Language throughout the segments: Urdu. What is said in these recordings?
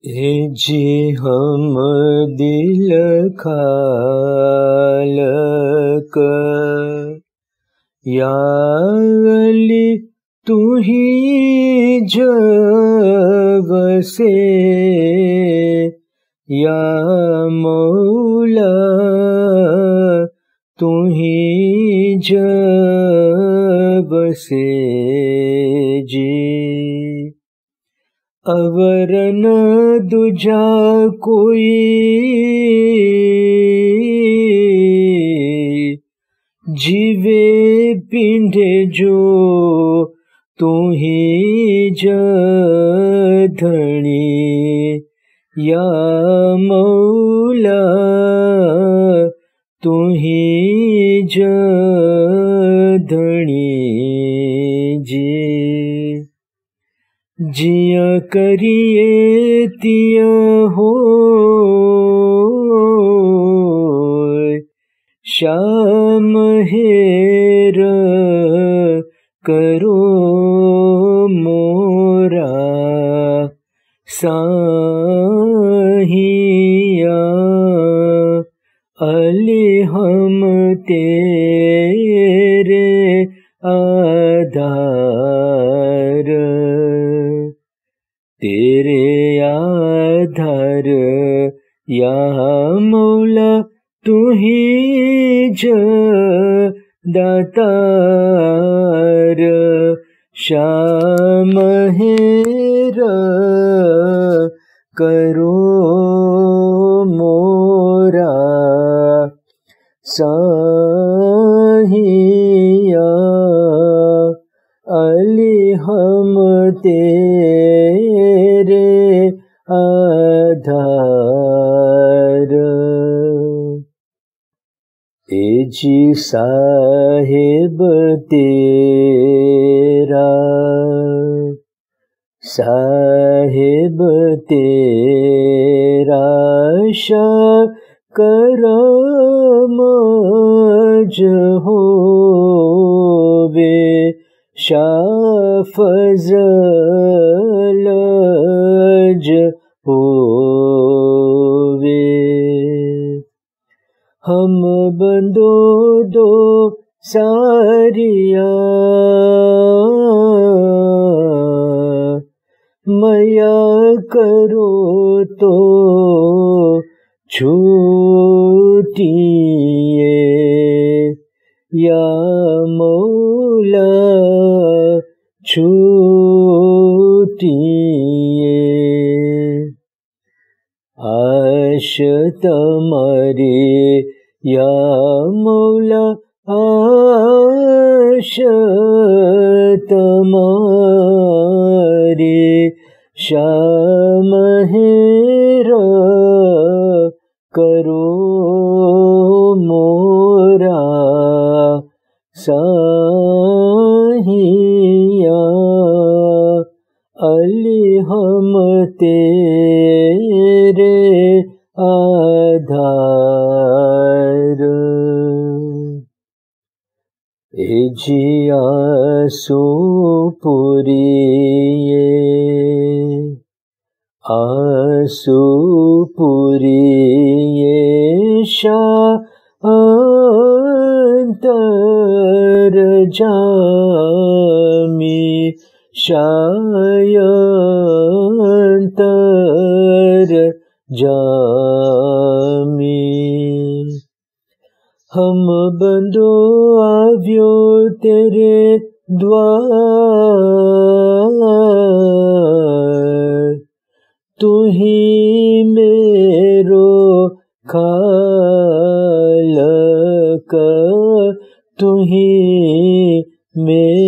جی ہم دل خالک یا علی تھی سے یا مولا سے جی اورن دجا کوئی جیوے پنڈے جو تو ہی جدھنی یا مولا تو ہی جدھنی جیا کریے تیا ہو شام شر کرو مورا سیا علی ہم تیرے ادار तेरे आधार या मौला तू ही ज दातार करो मोरा सहिया علی ہم تیرے آدھار اے جی صاحب تیرا صاحب تیرا شکرم جہو شا فض ہوے ہم بندو دو ساریا میا کرو تو چھوٹی یا چھوٹیے چھوٹی تمری یا مولا تمری شام مہر کرو مورا سہی علی ہم تیرے آدھار جیا سو پوری آسو پوری شاہ تر جان شا جامی ہم بندو آویو تیرے دوار تو ہی میرو دع تو ہی میرو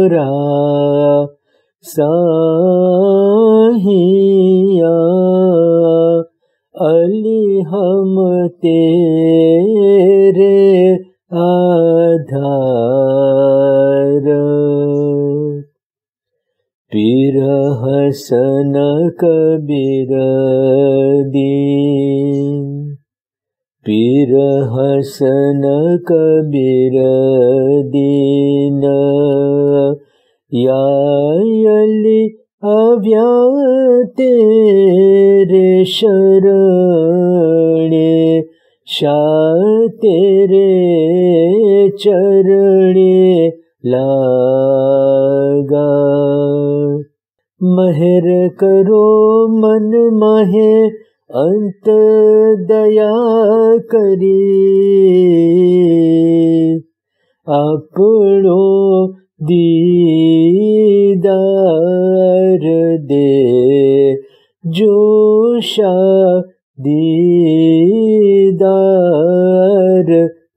अली अलिहमते रे अधार पिरहसन कबीर दी پیر حسن کبیر دین یا علی تیرے شرڑے ش تیرے چرڑے لاگا مہر کرو من مہر انت دیا کری اپنو دیدار دے جو دیدار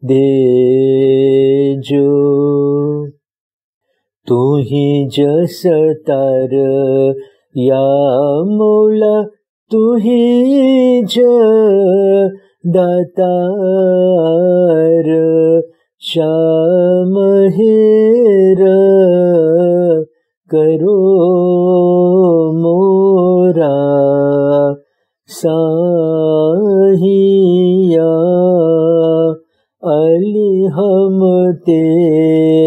دے جو تو ہی جس یا مولا تو ہی جو د شام ہیر کرو مورا سہیا علی ہم تیر